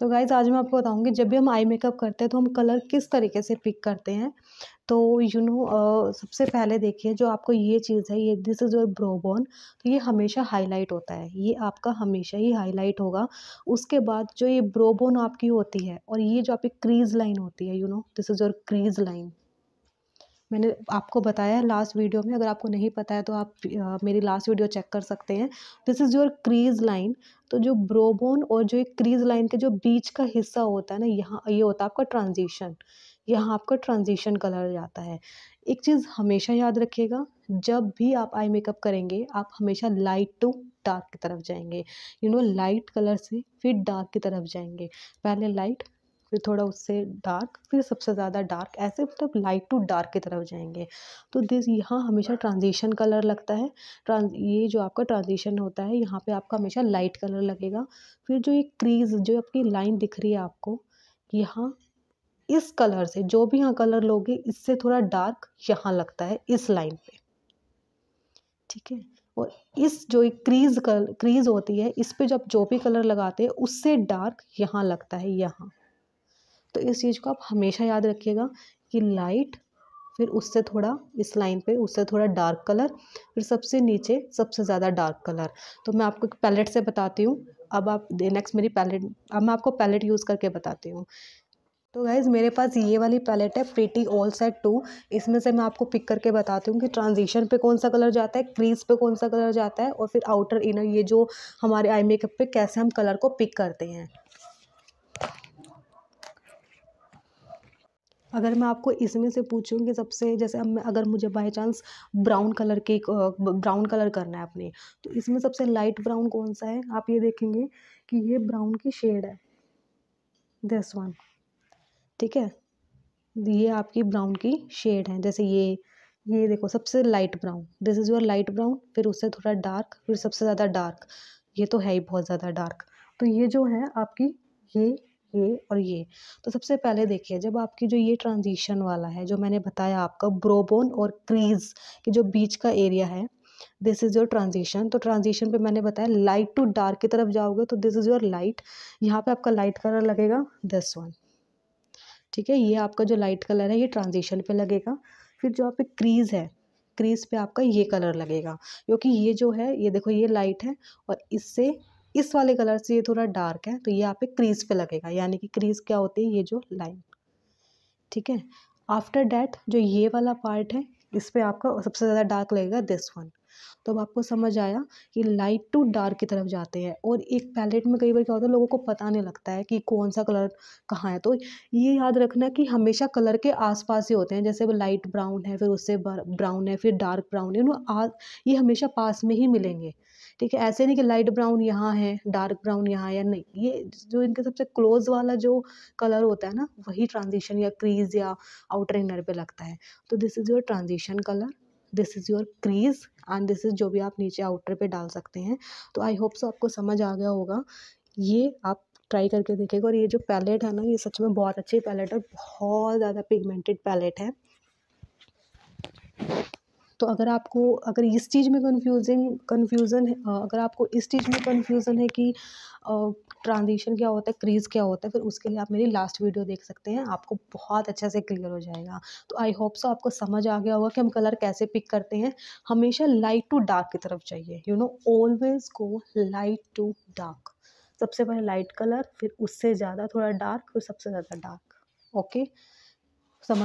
तो गाइज आज मैं आपको बताऊंगी जब भी हम आई मेकअप करते हैं तो हम कलर किस तरीके से पिक करते हैं तो you you know know, uh, सबसे पहले देखिए जो आपको ये चीज़ है ये दिस इज़ योर ब्रोबोन तो ये हमेशा हाईलाइट होता है ये आपका हमेशा ही हाईलाइट होगा उसके बाद जो ये ब्रोबोन आपकी होती है और ये जो आपकी क्रीज लाइन होती है you know this is your crease line मैंने आपको बताया है लास्ट वीडियो में अगर आपको नहीं पता है तो आप आ, मेरी लास्ट वीडियो चेक कर सकते हैं this is your crease line तो जो ब्रोबोन और जो एक क्रीज लाइन के जो बीच का हिस्सा होता है ना यहाँ ये होता है आपका ट्रांजिशन यहाँ आपका ट्रांजिशन कलर जाता है एक चीज़ हमेशा याद रखिएगा जब भी आप आई मेकअप करेंगे आप हमेशा लाइट टू डार्क की तरफ जाएंगे यू नो लाइट कलर से फिर डार्क की तरफ जाएंगे पहले लाइट फिर थोड़ा उससे डार्क फिर सबसे ज़्यादा डार्क ऐसे मतलब लाइट टू डार्क की तरफ जाएंगे तो दिस यहाँ हमेशा ट्रांजिशन कलर लगता है ट्रांज ये जो आपका ट्रांजिशन होता है यहाँ पे आपका हमेशा लाइट कलर लगेगा फिर जो ये क्रीज जो आपकी लाइन दिख रही है आपको यहाँ इस कलर से जो भी यहाँ कलर लोगे इससे थोड़ा डार्क यहाँ लगता है इस लाइन पे ठीक है और इस जो एक क्रीज कल क्रीज होती है इस पे जब जो भी कलर लगाते हैं उससे डार्क यहाँ लगता है यहाँ तो इस चीज़ को आप हमेशा याद रखिएगा कि लाइट फिर उससे थोड़ा इस लाइन पे उससे थोड़ा डार्क कलर फिर सबसे नीचे सबसे ज़्यादा डार्क कलर तो मैं आपको एक पैलेट से बताती हूँ अब आप नेक्स्ट मेरी पैलेट अब मैं आपको पैलेट यूज़ करके बताती हूँ तो गाइज़ मेरे पास ये वाली पैलेट है प्रीटी ऑल सेट टू इसमें से मैं आपको पिक करके बताती हूँ कि ट्रांजिशन पे कौन सा कलर जाता है क्रीज पे कौन सा कलर जाता है और फिर आउटर इनर ये जो हमारे आई मेकअप पे कैसे हम कलर को पिक करते हैं अगर मैं आपको इसमें से पूछूँ कि सबसे जैसे अब अगर मुझे बाई चांस ब्राउन कलर के ब्राउन कलर करना है अपने तो इसमें सबसे लाइट ब्राउन कौन सा है आप ये देखेंगे कि ये ब्राउन की शेड है दिस वन ठीक है ये आपकी ब्राउन की शेड है जैसे ये ये देखो सबसे light brown this is your light brown फिर उससे थोड़ा डार्क फिर सबसे ज़्यादा डार्क ये तो है ही बहुत ज़्यादा डार्क तो ये जो है आपकी ये ये और ये तो सबसे पहले अच्छा। देखिए जब आपकी जो ये ट्रांजिशन वाला है जो मैंने बताया आपका ब्रोबोन और क्रीज के जो बीच का एरिया है दिस इज़ योर ट्रांजिशन तो ट्रांजिशन पे मैंने बताया लाइट टू डार्क की तरफ जाओगे तो दिस इज़ योर लाइट यहाँ पे आपका लाइट कलर लगेगा दिस वन ठीक है ये आपका जो लाइट कलर है ये ट्रांजिशन पे लगेगा फिर जो आप क्रीज़ है क्रीज़ पे आपका ये कलर लगेगा क्योंकि ये जो है ये देखो ये लाइट है और इससे इस वाले कलर से ये थोड़ा डार्क है तो ये आप क्रीज पे लगेगा यानी कि क्रीज क्या होती है ये जो लाइन ठीक है आफ्टर डैट जो ये वाला पार्ट है इस पर आपका सबसे ज़्यादा डार्क लगेगा दिस वन तो अब आपको समझ आया कि लाइट टू डार्क की तरफ जाते हैं और एक पैलेट में कई बार क्या होता है लोगों को पता नहीं लगता है कि कौन सा कलर कहाँ है तो ये याद रखना कि हमेशा कलर के आसपास ही होते हैं जैसे वो लाइट ब्राउन है फिर उससे ब्राउन है फिर डार्क ब्राउन है ये हमेशा पास में ही मिलेंगे ठीक है ऐसे नहीं कि लाइट ब्राउन यहाँ है डार्क ब्राउन यहाँ या नहीं ये जो इनके सबसे क्लोज वाला जो कलर होता है ना वही ट्रांजिशन या क्रीज या आउटर इनर पे लगता है तो this is your transition colour this is your crease and this is जो भी आप नीचे आउटर पे डाल सकते हैं तो आई होप सो आपको समझ आ गया होगा ये आप ट्राई करके देखेगा और ये जो पैलेट है ना ये सच में बहुत अच्छी पैलेट है बहुत ज़्यादा पिगमेंटेड पैलेट है तो अगर आपको अगर इस चीज़ में कन्फ्यूजिंग कन्फ्यूज़न है अगर आपको इस चीज़ में कन्फ्यूज़न है कि ट्रांजिशन क्या होता है क्रीज़ क्या होता है फिर उसके लिए आप मेरी लास्ट वीडियो देख सकते हैं आपको बहुत अच्छे से क्लियर हो जाएगा तो आई होप सो आपको समझ आ गया होगा कि हम कलर कैसे पिक करते हैं हमेशा लाइट टू डार्क की तरफ चाहिए you know always go light to dark सबसे पहले लाइट कलर फिर उससे ज़्यादा थोड़ा डार्क फिर सबसे ज़्यादा डार्क ओके समझ